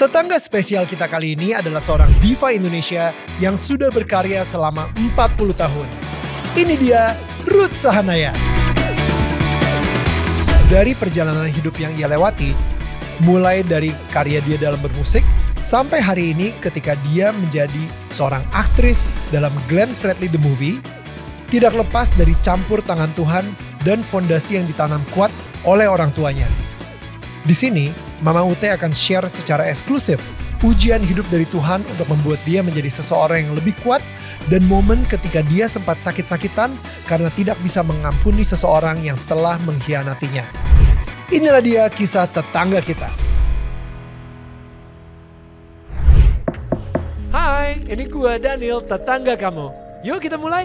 Tetangga spesial kita kali ini adalah seorang diva Indonesia yang sudah berkarya selama 40 tahun. Ini dia Ruth Sahanaya. Dari perjalanan hidup yang ia lewati, mulai dari karya dia dalam bermusik, sampai hari ini ketika dia menjadi seorang aktris dalam Glenn Fredly The Movie, tidak lepas dari campur tangan Tuhan dan fondasi yang ditanam kuat oleh orang tuanya. Di sini, Mama Ute akan share secara eksklusif ujian hidup dari Tuhan untuk membuat dia menjadi seseorang yang lebih kuat dan momen ketika dia sempat sakit-sakitan karena tidak bisa mengampuni seseorang yang telah mengkhianatinya. Inilah dia kisah tetangga kita. Hai, ini gua Daniel, tetangga kamu. Yuk kita mulai.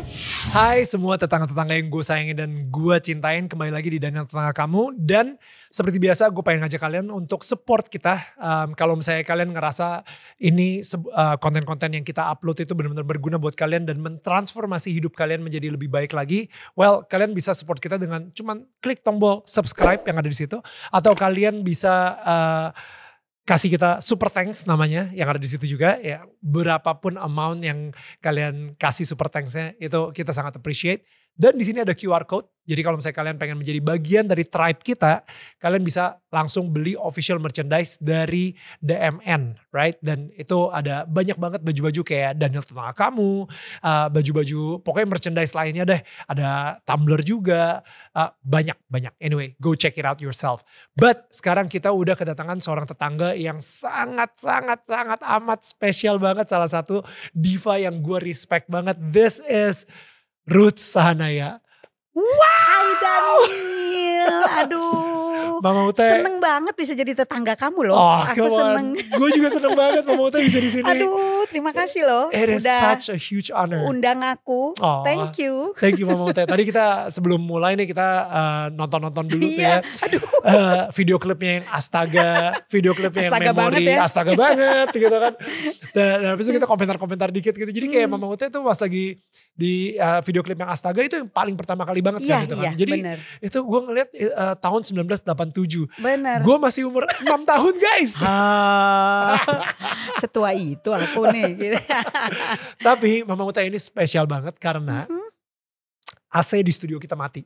Hai semua tetangga-tetangga yang gue sayangin dan gue cintain kembali lagi di Daniel Tetangga Kamu. Dan seperti biasa gue pengen ngajak kalian untuk support kita. Um, kalau misalnya kalian ngerasa ini eh, konten-konten uh, konten -konten yang kita upload itu benar-benar berguna buat kalian dan mentransformasi hidup kalian menjadi lebih baik lagi. Well kalian bisa support kita dengan cuman klik tombol subscribe yang ada di situ. Atau kalian bisa... Uh, kasih kita super thanks namanya yang ada di situ juga ya berapapun amount yang kalian kasih super thanksnya itu kita sangat appreciate dan di sini ada QR code. Jadi kalau misalnya kalian pengen menjadi bagian dari tribe kita, kalian bisa langsung beli official merchandise dari DMN, right? Dan itu ada banyak banget baju-baju kayak Daniel tentang Kamu, uh, baju-baju pokoknya merchandise lainnya deh. Ada tumbler juga, uh, banyak banyak. Anyway, go check it out yourself. But sekarang kita udah kedatangan seorang tetangga yang sangat sangat sangat amat spesial banget salah satu diva yang gue respect banget. This is Ruth Sahanaya. Wow. Hai Daniel. Aduh. Mama Ute. Seneng banget bisa jadi tetangga kamu loh. Oh, Aku seneng. Gue juga seneng banget Mama Ute bisa di sini. Aduh, terima kasih loh. It is udah such a huge honor. Undang aku. Oh, thank you. Thank you Mama Ute. Tadi kita sebelum mulai nih kita eh, nonton-nonton uh, dulu iya, ya. Uh, video klipnya yang astaga, video klipnya astaga yang memori, ya. astaga banget gitu kan. Dan, dan habis itu kita komentar-komentar dikit gitu. Jadi kayak hmm. Mama Ute tuh pas lagi di uh, video klip yang astaga itu yang paling pertama kali banget kan iya, gitu kan gitu iya, kan. Jadi bener. itu gue ngeliat uh, tahun 1987. Bener. Gue masih umur 6 tahun guys. setua itu aku nih. Gitu. Tapi Mama Muta ini spesial banget karena mm-hmm. AC di studio kita mati.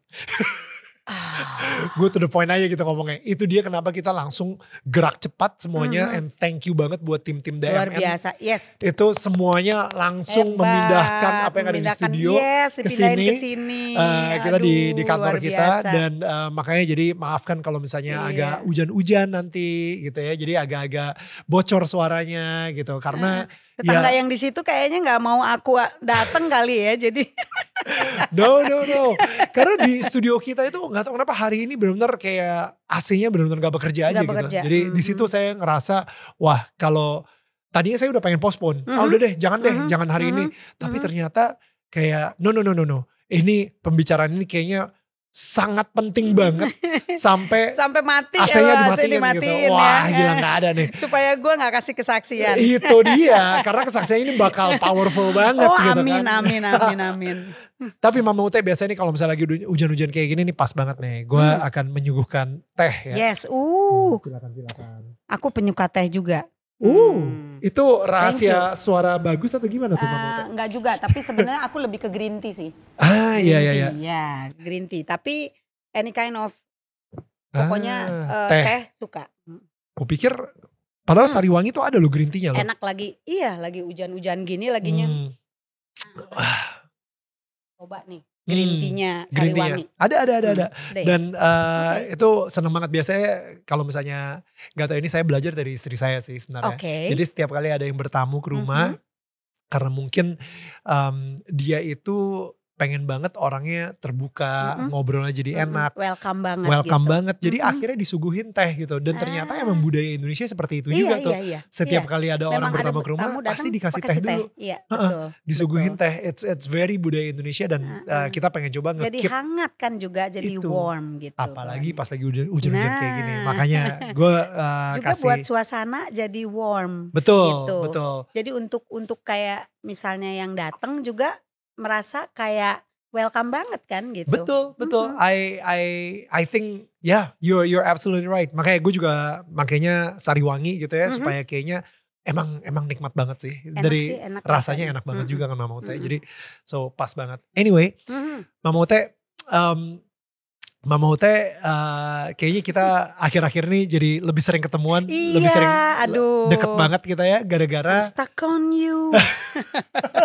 Ah. gue to the point aja gitu ngomongnya. Itu dia kenapa kita langsung gerak cepat semuanya mm -hmm. and thank you banget buat tim-tim DMM. Luar biasa, yes. Itu semuanya langsung Hebat. memindahkan apa yang ada di studio yes, ke sini. Uh, kita Aduh, di di kantor kita dan uh, makanya jadi maafkan kalau misalnya yeah. agak hujan-hujan nanti gitu ya. Jadi agak-agak bocor suaranya gitu karena uh Tetangga ya. yang di situ kayaknya nggak mau aku dateng kali ya. Jadi No, no, no. Karena di studio kita itu nggak tahu kenapa hari ini benar-benar kayak AC-nya benar-benar nggak bekerja aja gak gitu. Bekerja. Jadi hmm. di situ saya ngerasa wah kalau tadinya saya udah pengen postpone. Mm -hmm. Ah udah deh, jangan deh, mm -hmm. jangan hari mm -hmm. ini. Tapi mm -hmm. ternyata kayak no no no no no. Ini pembicaraan ini kayaknya sangat penting banget sampai sampai mati AC-nya eh, dimatiin, gitu. dimatiin gitu. Wah, ya. gila gak ada nih. Supaya gue nggak kasih kesaksian. Itu dia, karena kesaksian ini bakal powerful banget oh, gitu amin, kan. amin, amin, amin. Tapi Mama Ute biasanya nih kalau misalnya lagi hujan-hujan kayak gini nih pas banget nih. Gue hmm. akan menyuguhkan teh ya. Yes, uh. Hmm, silakan silakan. Aku penyuka teh juga. Uh, hmm. itu rahasia suara bagus atau gimana tuh? Uh, eh, enggak juga, tapi sebenarnya aku lebih ke green tea sih. Ah, iya iya iya. Iya, green tea, tapi any kind of pokoknya ah, uh, teh. teh suka. Hmm. Aku pikir padahal hmm. sariwangi tuh ada loh green tea-nya loh. Enak lagi. Iya, lagi hujan-hujan gini laginya. Hmm. Coba nih. Hmm, green tea-nya green tea wangi. Ada ada ada ada. Hmm, ya? Dan uh, eh, okay. itu seneng banget biasanya kalau misalnya nggak tahu ini saya belajar dari istri saya sih sebenarnya. Okay. Jadi setiap kali ada yang bertamu ke rumah mm -hmm. karena mungkin um, dia itu pengen banget orangnya terbuka, mm -hmm. ngobrolnya jadi mm -hmm. enak. Welcome banget. Welcome gitu. banget. Jadi mm -hmm. akhirnya disuguhin teh gitu. Dan ah. ternyata emang budaya Indonesia seperti itu iya, juga iya, tuh. Iya, Setiap iya. kali ada Memang orang bertamu ke rumah pasti dikasih teh, teh dulu. Iya, betul. Uh -uh. Disuguhin betul. teh. It's it's very budaya Indonesia dan uh -huh. uh, kita pengen coba nge Jadi hangat kan juga jadi itu. warm gitu. Kan. Apalagi kan. pas lagi hujan-hujan nah. kayak gini. Nah. Makanya gue uh, juga kasih buat suasana jadi warm. Betul, gitu. betul. Jadi untuk untuk kayak misalnya yang datang juga merasa kayak welcome banget kan gitu. Betul, betul. Mm -hmm. I I I think yeah, you you're absolutely right. Makanya gue juga makanya wangi gitu ya mm -hmm. supaya kayaknya emang emang nikmat banget sih enak dari sih, enak rasanya enak banget mm -hmm. juga kan Mama Ute. Mm -hmm. Jadi so pas banget. Anyway, mm -hmm. Mama Ute um, Mama Ute uh, eh, kayaknya kita akhir-akhir ini jadi lebih sering ketemuan, iya, lebih sering aduh. deket banget kita ya gara-gara stuck on you.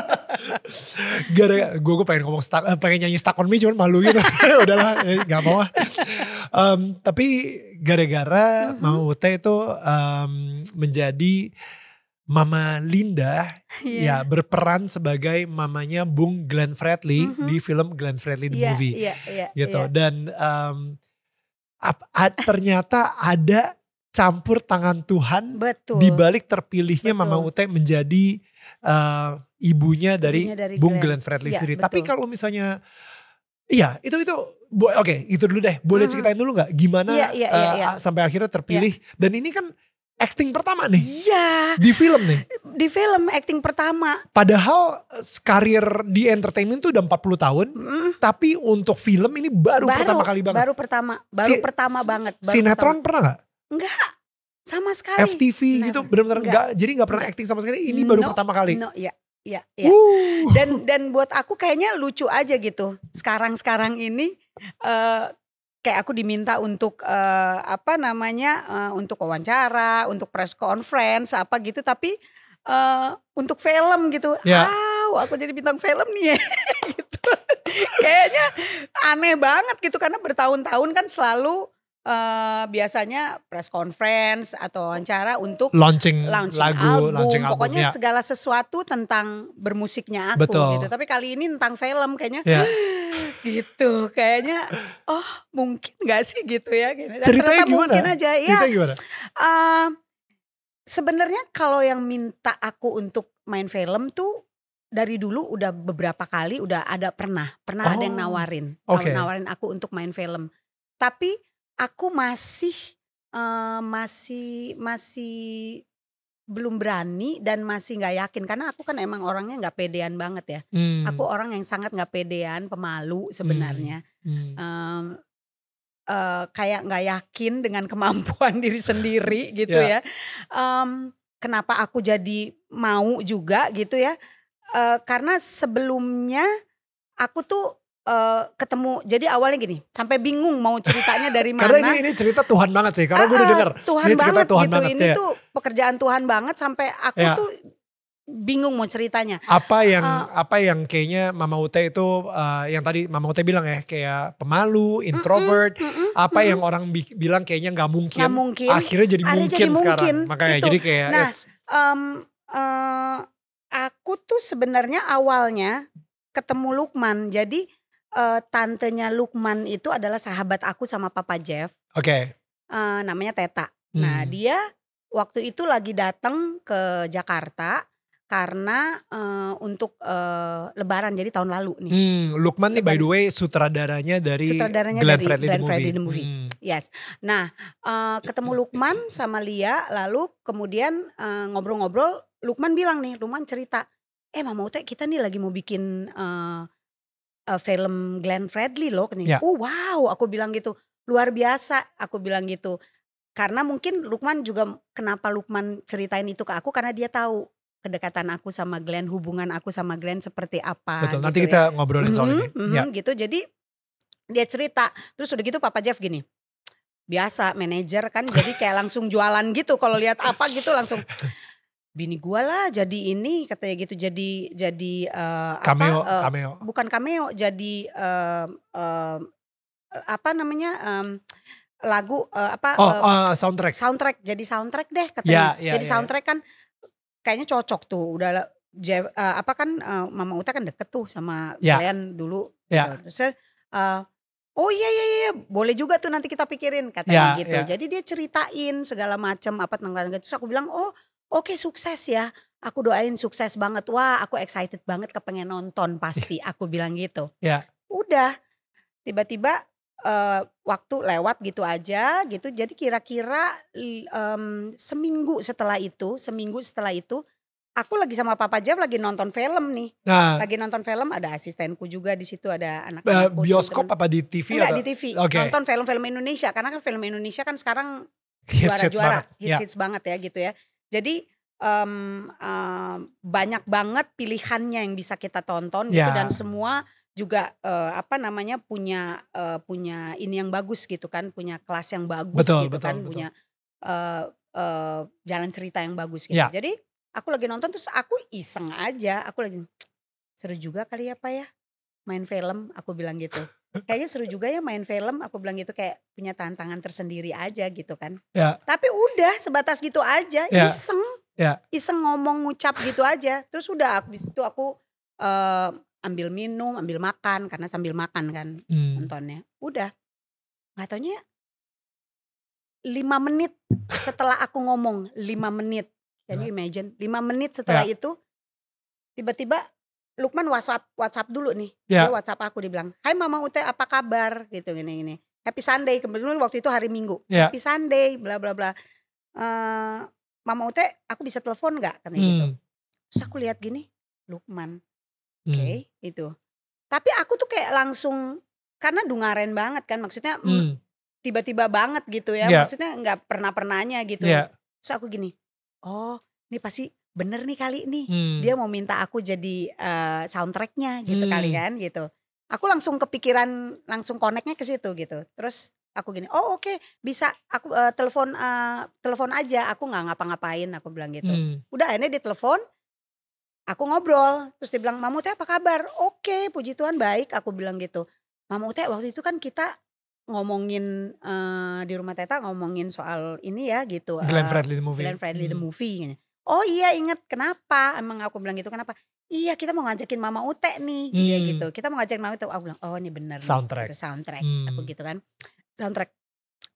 gara gue gue pengen ngomong stuck, eh, pengen nyanyi stuck on me cuman malu gitu. Udahlah, eh, nggak mau ah. Um, tapi gara-gara uh -huh. Mama Ute itu um, menjadi Mama Linda yeah. ya berperan sebagai mamanya Bung Glenn Fredly mm -hmm. di film Glenn Fredly the yeah, movie yeah, yeah, gitu yeah. dan um, ap, a, ternyata ada campur tangan Tuhan Betul. di balik terpilihnya Betul. Mama Ute menjadi uh, ibunya dari, dari Bung Glenn, Glenn Fredly ya, sendiri. Betul. Tapi kalau misalnya iya itu itu oke okay, itu dulu deh. Boleh mm -hmm. ceritain dulu nggak gimana yeah, yeah, ya, yeah, Uh, sampai akhirnya terpilih yeah. dan ini kan acting pertama nih. Iya. Di film nih. Di film acting pertama. Padahal karir di entertainment tuh udah 40 tahun, mm. tapi untuk film ini baru, baru pertama kali banget. Baru pertama, baru si, pertama si, banget. Baru sinetron pertama. pernah nggak? Enggak. Sama sekali. FTV Never. gitu benar-benar enggak. Jadi nggak pernah acting sama sekali. Ini no, baru pertama kali. No, ya. Ya, ya. Dan dan buat aku kayaknya lucu aja gitu. Sekarang-sekarang ini uh, kayak aku diminta untuk uh, apa namanya uh, untuk wawancara, untuk press conference apa gitu tapi uh, untuk film gitu. Yeah. Wow, aku jadi bintang film nih ya gitu. Kayaknya aneh banget gitu karena bertahun-tahun kan selalu uh, biasanya press conference atau wawancara untuk launching, launching lagu, album, launching album pokoknya ya. segala sesuatu tentang bermusiknya aku Betul. gitu. Tapi kali ini tentang film kayaknya yeah. gitu kayaknya oh mungkin nggak sih gitu ya gini ceritanya gimana? mungkin aja ya ceritanya uh, sebenarnya kalau yang minta aku untuk main film tuh dari dulu udah beberapa kali udah ada pernah pernah oh, ada yang oh, nawarin okay. nawarin aku untuk main film tapi aku masih uh, masih masih belum berani dan masih nggak yakin karena aku kan emang orangnya nggak pedean banget ya. Hmm. Aku orang yang sangat nggak pedean, pemalu hmm, sebenarnya. Hmm. Hmm. Um, uh, kayak nggak yakin dengan kemampuan diri sendiri gitu yeah. ya. Um, kenapa aku jadi mau juga gitu ya? Uh, karena sebelumnya aku tuh Uh, ketemu jadi awalnya gini sampai bingung mau ceritanya dari mana karena ini, ini cerita Tuhan banget sih karena uh, gue udah ah, denger Tuhan ini banget Tuhan gitu banget, ini ya. tuh pekerjaan Tuhan banget sampai aku ya. tuh bingung mau ceritanya apa ah, yang uh, apa yang kayaknya Mama Ute itu uh, yang tadi Mama Ute bilang ya kayak pemalu introvert uh, uh, uh, uh, apa uh, yang orang bi bilang kayaknya nggak mungkin, gak mungkin akhirnya jadi akhirnya mungkin jadi sekarang mungkin, makanya itu. jadi kayak nah um, uh, aku tuh sebenarnya awalnya ketemu Lukman jadi uh, tantenya Lukman itu adalah sahabat aku sama Papa Jeff. Oke. Okay. Uh, eh, namanya Teta. Nah, hmm. Nah dia waktu itu lagi datang ke Jakarta karena uh, untuk uh, Lebaran jadi tahun lalu nih. Hmm, Lukman nih by the way sutradaranya dari sutradaranya Glenn dari Fredly Glenn the the Movie. Hmm. Yes. Nah uh, ketemu gitu. Lukman sama Lia lalu kemudian ngobrol ngobrol-ngobrol. Lukman bilang nih, Lukman cerita, eh Mama Ute kita nih lagi mau bikin uh, uh, film Glenn Fredly loh katanya. Oh wow, aku bilang gitu. Luar biasa, aku bilang gitu. Karena mungkin Lukman juga kenapa Lukman ceritain itu ke aku karena dia tahu kedekatan aku sama Glenn, hubungan aku sama Glenn seperti apa. Betul. Gitu nanti ya. kita ngobrolin soal mm -hmm, ini. Mm -hmm, ya. Mm-hmm, gitu. Jadi dia cerita, terus udah gitu Papa Jeff gini. Biasa manajer kan jadi kayak langsung jualan gitu kalau lihat apa gitu langsung bini gue lah jadi ini katanya gitu jadi jadi uh, cameo, apa, uh, eh, cameo bukan cameo jadi uh, uh, apa namanya um, lagu uh, apa oh, uh, soundtrack soundtrack jadi soundtrack deh katanya yeah, yeah, jadi yeah. Ya. soundtrack kan kayaknya cocok tuh udah uh, apa kan uh, Mama Uta kan deket tuh sama yeah. Ya. kalian dulu yeah. gitu. terus uh, Oh iya, iya iya iya boleh juga tuh nanti kita pikirin katanya yeah, gitu. Yeah. Jadi dia ceritain segala macam apa tentang gitu. Terus aku bilang oh Oke sukses ya. Aku doain sukses banget. Wah aku excited banget kepengen nonton iya. pasti. Aku bilang gitu. Ya. Udah. Tiba-tiba uh, waktu lewat gitu aja gitu. Jadi kira-kira um, seminggu setelah itu. Seminggu setelah itu aku lagi sama Papa Jeff lagi nonton film nih. Nah. Lagi nonton film ada asistenku juga di situ ada eh, anak uh, Bioskop apa di TV? Enggak atau? di TV. Okay. Nonton film-film Indonesia karena kan film Indonesia kan sekarang juara-juara hits, juara, ya. hits, yeah. hits, hits banget ya gitu ya. Jadi um, um, banyak banget pilihannya yang bisa kita tonton yeah. gitu dan ya. semua juga uh, apa namanya punya uh, punya ini yang bagus gitu kan, punya kelas yang bagus betul, gitu betul, kan, betul. punya uh, uh, jalan cerita yang bagus gitu. Yeah. Jadi aku lagi nonton terus aku iseng aja, aku lagi seru juga kali ya Pak ya main film, aku bilang gitu kayaknya seru juga ya main film aku bilang gitu kayak punya tantangan tersendiri aja gitu kan ya. tapi udah sebatas gitu aja ya. iseng ya. iseng ngomong ngucap gitu aja terus udah aku itu aku uh, ambil minum ambil makan karena sambil makan kan hmm. nontonnya udah nggak taunya lima menit setelah aku ngomong lima menit jadi you ya. imagine lima menit ya. setelah ya. itu tiba-tiba Lukman WhatsApp WhatsApp dulu nih. Yeah. Dia WhatsApp aku dia bilang, "Hai Mama Ute, apa kabar?" gitu gini gini. Happy Sunday kebetulan waktu itu hari Minggu. Yeah. Happy Sunday bla bla bla. Uh, Mama Ute, aku bisa telepon nggak Karena gitu. hmm. gitu. Terus aku lihat gini, Lukman. Oke, okay, hmm. itu. Tapi aku tuh kayak langsung karena dungaren banget kan maksudnya tiba hmm. tiba-tiba banget gitu ya. Yeah. Maksudnya nggak pernah pernahnya gitu. Yeah. Terus aku gini, "Oh, ini pasti bener nih kali ini hmm. dia mau minta aku jadi uh, soundtracknya gitu hmm. kali kan gitu aku langsung kepikiran langsung koneknya ke situ gitu terus aku gini oh oke okay, bisa aku uh, telepon uh, telepon aja aku nggak ngapa-ngapain aku bilang gitu hmm. udah akhirnya dia telepon aku ngobrol terus dia bilang mamu teh apa kabar oke okay, puji tuhan baik aku bilang gitu mamu teh waktu itu kan kita ngomongin uh, di rumah Teta ngomongin soal ini ya gitu. Glenn uh, Fredly the movie. Glenn Fredly hmm. the movie. Gitu. Oh iya inget kenapa? Emang aku bilang gitu kenapa? Iya kita mau ngajakin Mama Ute nih iya, gitu. hmm. dia gitu. Kita mau ngajakin Mama Ute. Aku bilang oh ini bener gitu, soundtrack. nih. Soundtrack. Hmm. Aku gitu kan. Soundtrack.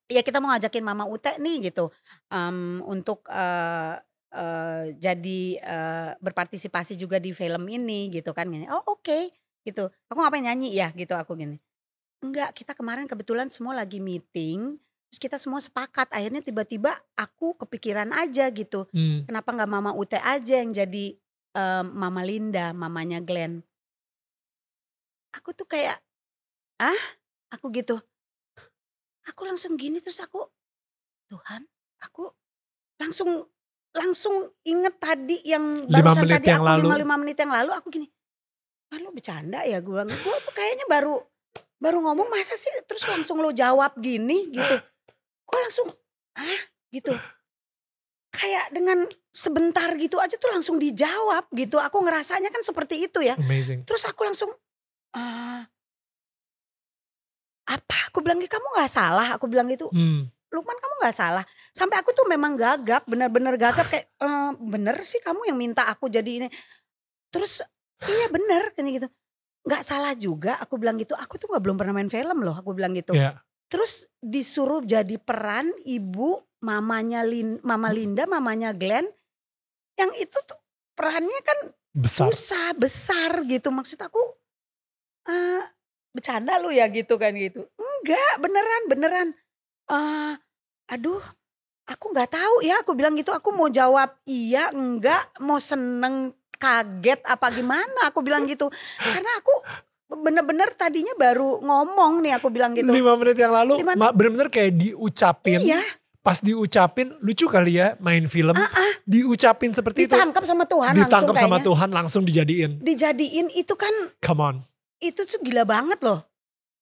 Iya kita mau ngajakin Mama Ute nih gitu. Um, untuk uh, uh, jadi uh, berpartisipasi juga di film ini gitu kan. Gini. Oh oke okay. gitu. Aku ngapain nyanyi ya gitu aku gini. Enggak kita kemarin kebetulan semua lagi meeting Terus kita semua sepakat akhirnya tiba-tiba aku kepikiran aja gitu. Hmm. Kenapa nggak Mama Ute aja yang jadi um, Mama Linda, mamanya Glenn. Aku tuh kayak ah, aku gitu. Aku langsung gini terus aku Tuhan, aku langsung langsung inget tadi yang barusan menit tadi yang aku lalu. menit yang lalu aku gini. Kan lu bercanda ya gue. Gue tuh kayaknya baru baru ngomong masa sih terus langsung lo jawab gini gitu gue langsung ah gitu kayak dengan sebentar gitu aja tuh langsung dijawab gitu aku ngerasanya kan seperti itu ya Amazing. terus aku langsung ah, apa aku bilang gitu kamu nggak salah aku bilang gitu hmm. Lukman kamu nggak salah sampai aku tuh memang gagap benar bener gagap kayak ehm, bener sih kamu yang minta aku jadi ini terus iya bener kayak gitu nggak salah juga aku bilang gitu aku tuh nggak belum pernah main film loh aku bilang gitu yeah. Terus disuruh jadi peran ibu mamanya Lin, mama hmm. Linda, mamanya Glenn yang itu tuh perannya kan besar. susah, besar gitu. Maksud aku uh, bercanda lu ya gitu kan gitu. Enggak, beneran, beneran. Uh, aduh, aku nggak tahu ya aku bilang gitu aku mau jawab iya enggak mau seneng kaget apa gimana aku bilang gitu karena aku bener-bener tadinya baru ngomong nih aku bilang gitu. Lima menit yang lalu bener-bener kayak diucapin. Iya. Pas diucapin lucu kali ya main film. Uh -uh. Diucapin seperti ditangkep itu. Ditangkap sama Tuhan Ditangkap sama Tuhan langsung dijadiin. Dijadiin itu kan. Come on. Itu tuh gila banget loh.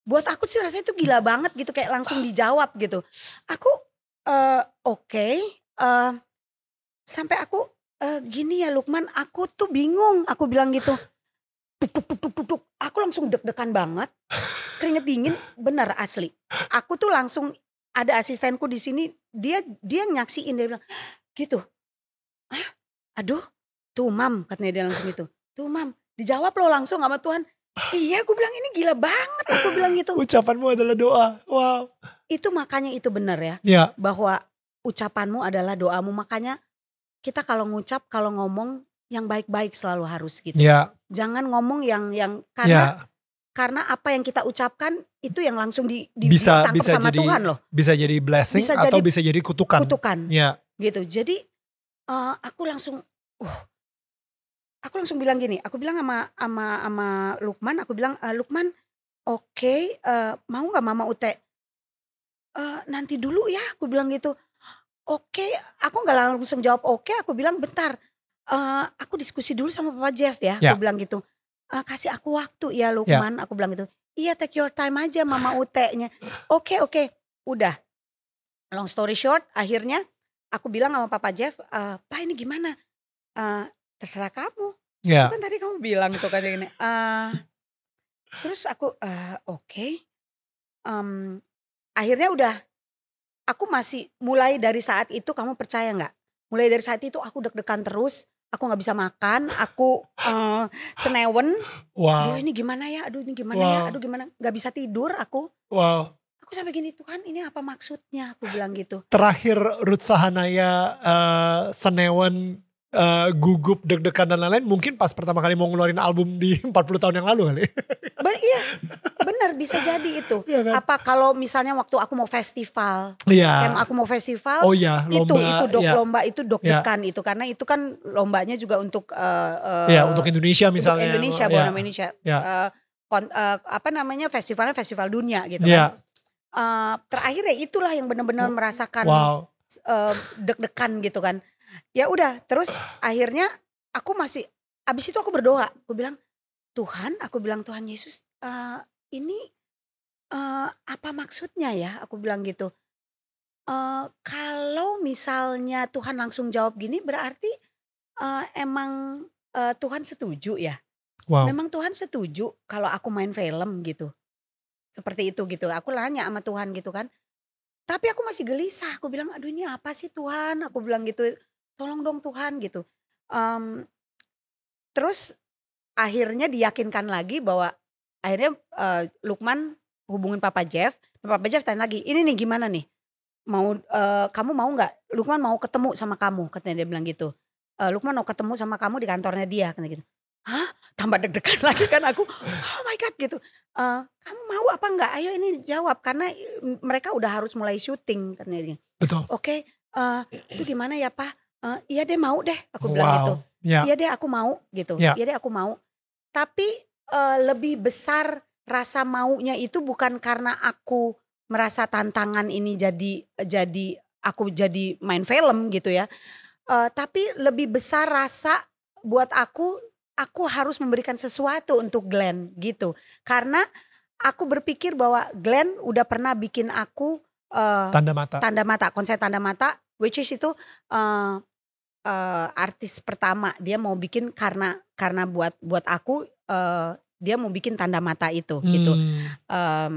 Buat aku sih rasanya itu gila banget gitu. Kayak langsung dijawab gitu. Aku uh, oke. Okay, uh, eh, sampai aku uh, gini ya Lukman aku tuh bingung. Aku bilang gitu tuk duk, duk, aku langsung deg-degan banget keringet dingin benar asli aku tuh langsung ada asistenku di sini dia dia nyaksiin dia bilang gitu ah aduh tuh mam katanya dia langsung itu tuh mam dijawab lo langsung sama Tuhan iya gue bilang ini gila banget aku bilang gitu ucapanmu adalah doa wow itu makanya itu benar ya, ya bahwa ucapanmu adalah doamu makanya kita kalau ngucap kalau ngomong yang baik-baik selalu harus gitu. Yeah. Jangan ngomong yang yang karena yeah. karena apa yang kita ucapkan itu yang langsung di, di bisa bisa sama jadi, Tuhan loh. Bisa jadi blessing bisa atau jadi, bisa jadi kutukan. Kutukan. Yeah. Gitu. Jadi uh, aku langsung uh aku langsung bilang gini, aku bilang sama sama sama Lukman, aku bilang uh, Lukman, oke, okay, uh, eh, mau nggak Mama Ute? Uh, nanti dulu ya, aku bilang gitu. Oke, okay, aku nggak langsung jawab oke, okay, aku bilang bentar uh, aku diskusi dulu sama Papa Jeff ya, yeah. aku bilang gitu. Uh, kasih aku waktu ya, ya. Lukman, yeah. aku bilang gitu. Iya take your time aja Mama Ute-nya. Oke okay, oke, okay. udah. Long story short, akhirnya aku bilang sama Papa Jeff, uh, Pak ini gimana? Uh, terserah kamu. Yeah. Itu kan tadi kamu bilang gitu kan gini. Uh, terus aku uh, oke. Okay. Um, mmm, akhirnya udah aku masih mulai dari saat itu kamu percaya nggak? Mulai dari saat itu aku deg-degan terus aku nggak bisa makan aku uh, senewen wow. aduh ini gimana ya aduh ini gimana ya? wow. ya aduh gimana Gak bisa tidur aku wow aku sampai gini Tuhan ini apa maksudnya aku bilang gitu terakhir Ruth Sahanaya uh, senewen uh, gugup deg-degan dan lain-lain mungkin pas pertama kali mau ngeluarin album di 40 tahun yang lalu kali. Bener, iya, bener bisa jadi itu. Ya kan? Apa kalau misalnya waktu aku mau festival, iya. aku mau festival, oh iya, lomba, itu itu dok ya. lomba itu iya. dok-degan itu karena itu kan lombanya juga untuk uh, uh, untuk Indonesia misalnya. Untuk Indonesia, ya. bukan Indonesia. Ya. Uh, kon, uh, apa namanya festivalnya festival dunia gitu ya. kan. Uh, terakhir ya itulah yang benar-benar merasakan wow. uh, deg-degan gitu kan ya udah terus akhirnya aku masih abis itu aku berdoa aku bilang Tuhan aku bilang Tuhan Yesus uh, ini uh, apa maksudnya ya aku bilang gitu uh, kalau misalnya Tuhan langsung jawab gini berarti uh, emang uh, Tuhan setuju ya wow. memang Tuhan setuju kalau aku main film gitu seperti itu gitu aku nanya sama Tuhan gitu kan tapi aku masih gelisah aku bilang aduh ini apa sih Tuhan aku bilang gitu tolong dong Tuhan gitu. Um, terus akhirnya diyakinkan lagi bahwa akhirnya uh, Lukman hubungin Papa Jeff. Nah Papa Jeff tanya lagi, ini nih gimana nih? Mau uh, kamu mau nggak? Lukman mau ketemu sama kamu, katanya dia bilang gitu. Uh, Lukman mau ketemu sama kamu di kantornya dia, katanya gitu. Hah? Tambah deg-degan lagi kan aku. Oh my god gitu. Uh, kamu mau apa nggak? Ayo ini jawab karena mereka udah harus mulai syuting katanya dia. Betul. Oke, okay, uh, itu gimana ya Pak? Eh, iya deh mau deh aku bilang gitu. wow. gitu ya. yeah. iya deh aku mau gitu yeah. iya deh aku mau tapi uh, lebih besar rasa maunya itu bukan karena aku merasa tantangan ini jadi jadi aku jadi main film gitu ya uh, tapi lebih besar rasa buat aku aku harus memberikan sesuatu untuk Glenn gitu karena aku berpikir bahwa Glenn udah pernah bikin aku uh, tanda mata tanda mata konsep tanda mata which is itu uh, uh, artis pertama dia mau bikin karena karena buat buat aku uh, dia mau bikin tanda mata itu gitu. hmm. gitu um,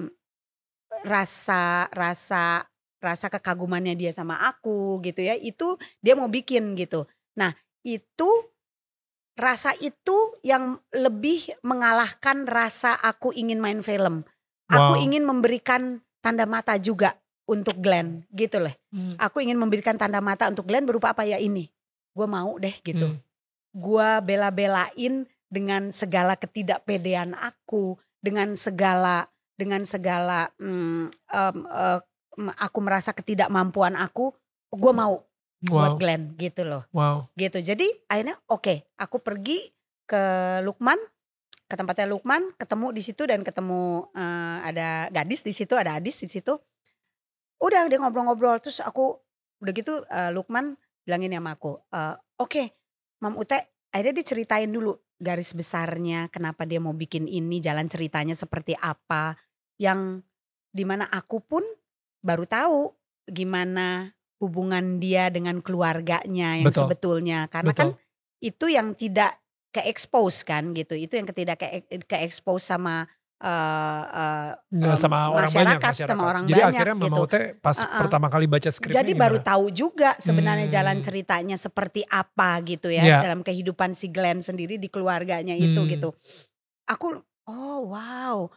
rasa rasa rasa kekagumannya dia sama aku gitu ya itu dia mau bikin gitu nah itu rasa itu yang lebih mengalahkan rasa aku ingin main film wow. aku ingin memberikan tanda mata juga untuk Glenn gitu loh. Hmm. Aku ingin memberikan tanda mata untuk Glenn berupa apa ya ini gue mau deh gitu hmm. gue bela-belain dengan segala ketidakpedean aku dengan segala dengan segala hmm, um, uh, aku merasa ketidakmampuan aku gue mau wow. buat Glenn gitu loh wow. gitu jadi akhirnya oke okay, aku pergi ke Lukman ke tempatnya Lukman ketemu di situ dan ketemu uh, ada gadis di situ ada Adis di situ udah dia ngobrol-ngobrol terus aku udah gitu uh, Lukman bilangin sama aku, uh, oke okay, Mam Ute akhirnya diceritain dulu garis besarnya kenapa dia mau bikin ini, jalan ceritanya seperti apa. Yang dimana aku pun baru tahu gimana hubungan dia dengan keluarganya yang Betul. sebetulnya. Karena kan Betul. kan itu yang tidak ke expose kan gitu. Itu yang ketidak ke, ke expose sama uh, uh, sama sama orang banyak masyarakat. sama orang jadi banyak. akhirnya mau gitu. teh pas uh -uh. pertama kali baca skripnya jadi baru tahu juga sebenarnya hmm. jalan ceritanya seperti apa gitu ya yeah. dalam kehidupan si Glenn sendiri di keluarganya hmm. itu gitu aku oh wow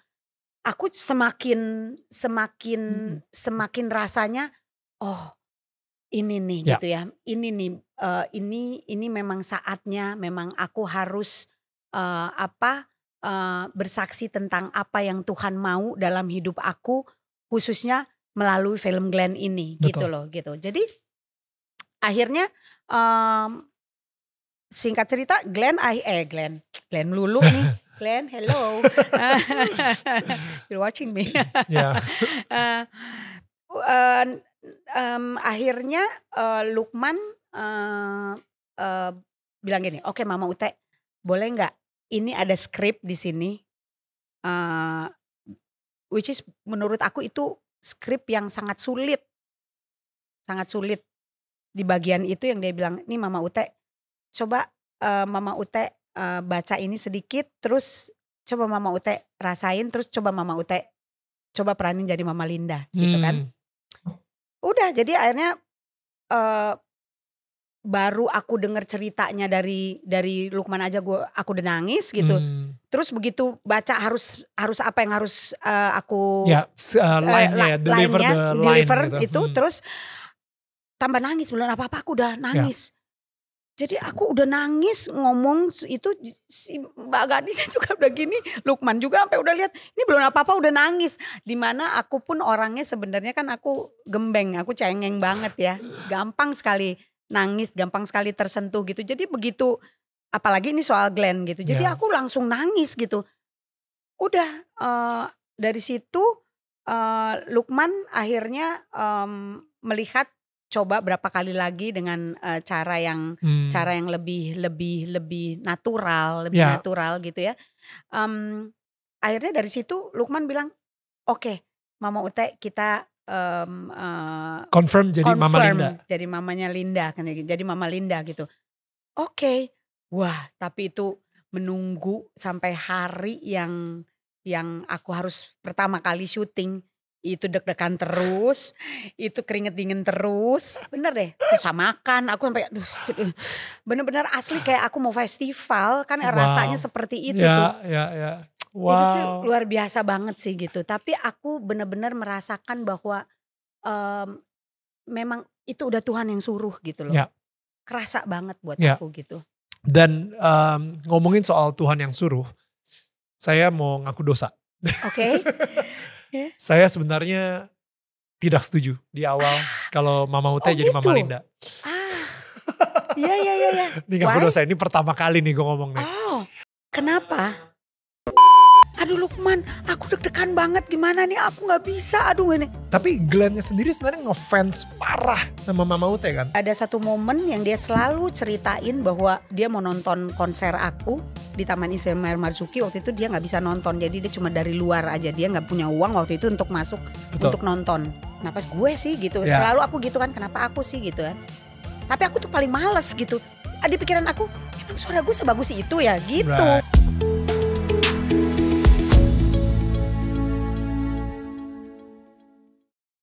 aku semakin semakin hmm. semakin rasanya oh ini nih yeah. gitu ya ini nih uh, ini ini memang saatnya memang aku harus uh, apa uh, bersaksi tentang apa yang Tuhan mau dalam hidup aku khususnya melalui film Glenn ini gitu Betul. gitu loh gitu. Jadi akhirnya um, singkat cerita Glenn eh Glenn Glenn Lulu nih Glenn hello you're watching me yeah. Ya. um, eh, akhirnya uh, Lukman uh, uh, bilang gini oke okay, Mama Ute boleh nggak ini ada skrip di sini uh, which is menurut aku itu skrip yang sangat sulit sangat sulit di bagian itu yang dia bilang ini Mama Ute coba uh, Mama Ute uh, baca ini sedikit terus coba Mama Ute rasain terus coba Mama Ute coba peranin jadi Mama Linda hmm. gitu kan hmm. udah jadi akhirnya uh, baru aku dengar ceritanya dari dari Lukman aja gue aku udah nangis gitu. Hmm. Terus begitu baca harus harus apa yang harus uh, aku ya uh, line-nya, uh, deliver, line the deliver line gitu. itu hmm. terus tambah nangis belum apa-apa aku udah ya. nangis. Ya. Jadi aku udah nangis ngomong itu si Mbak Gadisnya juga udah gini, Lukman juga sampai udah lihat ini belum apa-apa udah nangis. Dimana aku pun orangnya sebenarnya kan aku gembeng, aku cengeng banget ya, gampang sekali nangis gampang sekali tersentuh gitu. Jadi begitu apalagi ini soal Glenn gitu. Jadi yeah. aku langsung nangis gitu. Udah uh, dari situ uh, Lukman akhirnya um, melihat coba berapa kali lagi dengan uh, cara yang hmm. cara yang lebih lebih lebih natural lebih yeah. natural gitu ya um, akhirnya dari situ Lukman bilang oke okay, Mama Ute kita um, uh, confirm jadi confirm mama Linda. Jadi mamanya Linda kan ya, jadi mama Linda gitu. Oke. Okay. Wah, tapi itu menunggu sampai hari yang yang aku harus pertama kali syuting itu deg-degan terus, itu keringet dingin terus, bener deh susah makan. Aku sampai, bener-bener asli kayak aku mau festival kan wow. rasanya seperti itu ya, tuh. Ya, ya. Wow. Itu tuh luar biasa banget sih gitu. Tapi aku benar-benar merasakan bahwa um, memang itu udah Tuhan yang suruh gitu loh. Yeah. Kerasa banget buat yeah. aku gitu. Dan um, ngomongin soal Tuhan yang suruh, saya mau ngaku dosa. Oke. Okay. yeah. saya sebenarnya tidak setuju di awal ah. kalau Mama Ute oh, jadi gitu? Mama Linda. Ah. Iya iya iya iya. Ini ngaku Why? dosa ini pertama kali nih gue ngomong nih. Oh. Kenapa? aduh Lukman aku deg-degan banget gimana nih aku nggak bisa aduh ini tapi Glennnya sendiri sebenarnya ngefans parah sama Mama Ute kan ada satu momen yang dia selalu ceritain bahwa dia mau nonton konser aku di Taman Ismail Marzuki waktu itu dia nggak bisa nonton jadi dia cuma dari luar aja dia nggak punya uang waktu itu untuk masuk Betul. untuk nonton kenapa gue sih gitu yeah. selalu aku gitu kan kenapa aku sih gitu kan tapi aku tuh paling males gitu ada pikiran aku emang suara gue sebagus itu ya gitu right.